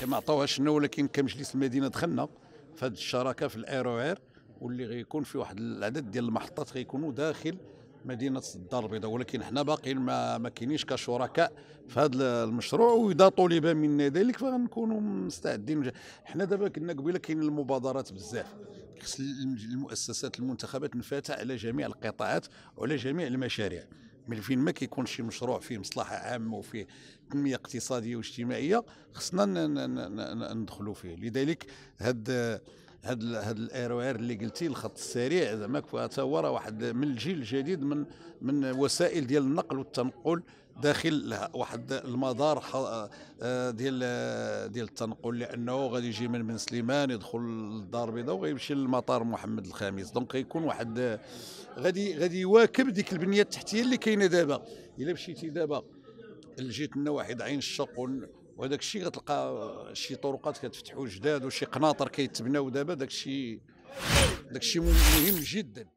باقي ما عطاوهاش لنا ولكن كمجلس المدينه دخلنا في هذه الشراكه في الايرو اير واللي غيكون في واحد العدد ديال المحطات غيكونوا داخل مدينه الدار البيضاء ولكن حنا باقيين ما ما كاينينش كشركاء في هذا المشروع واذا طلب منا ذلك فغنكونوا مستعدين حنا دابا كنا قبيله كاين المبادرات بزاف خص المؤسسات المنتخبه تنفتح على جميع القطاعات وعلى جميع المشاريع من فين ما كيكون شي مشروع فيه مصلحه عامه وفيه تنميه اقتصاديه واجتماعيه خصنا ندخلوا فيه لذلك هذا هاد ال هاد الايروير اللي قلتي الخط السريع زعما هو راه واحد من الجيل الجديد من من وسائل ديال النقل والتنقل داخل واحد المدار آه، ديال آه، ديال التنقل لانه غادي يجي من من سليمان يدخل للدار البيضاء ويمشي للمطار محمد الخامس دونك غيكون واحد آه، غادي غادي يواكب ديك البنيه التحتيه اللي كاينه دابا الا مشيتي دابا لجيت لنا واحد عين الشق وهذاك الشيء غتلقى شي طرقات كتفتحوا جداد وشي قناطر كيتبناو دابا داك الشيء داك الشيء مهم جدا